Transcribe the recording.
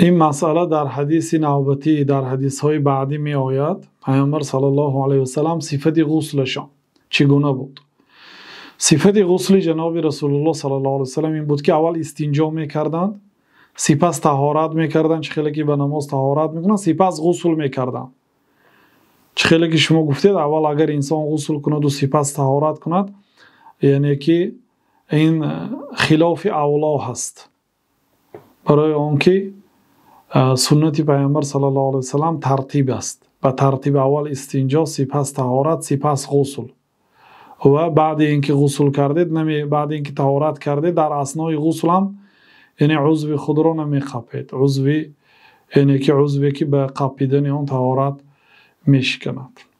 این مسئله در حدیث نوبتی در حدیث های بعدی می آید پیامبر صلی الله علیه وسلم صفت غسلشان چگونه بود صفت غسل جناب رسول الله صلی الله علیه وسلم این بود که اول استینجا می کردند سپس تهارت می کردند خیلی که به نماز تهارت می سپس غسل می کردند خیلی که شما گفتید اول اگر انسان غسل کند و سپس تهارت کند یعنی که این خلاف اولا هست برای آنکه суннати пайғамбар саллаласалам тартиб аст ба тартиб аввал истинҷо сипас таҳорат сипас ғусл ва баъди ин ки ғусл кардед баъди ин ки таҳорат кардед дар аснои ғусл ҳам яъне узви худро намеқапед узви яъне ки узве ки ба қапидани он таҳорат мешиканад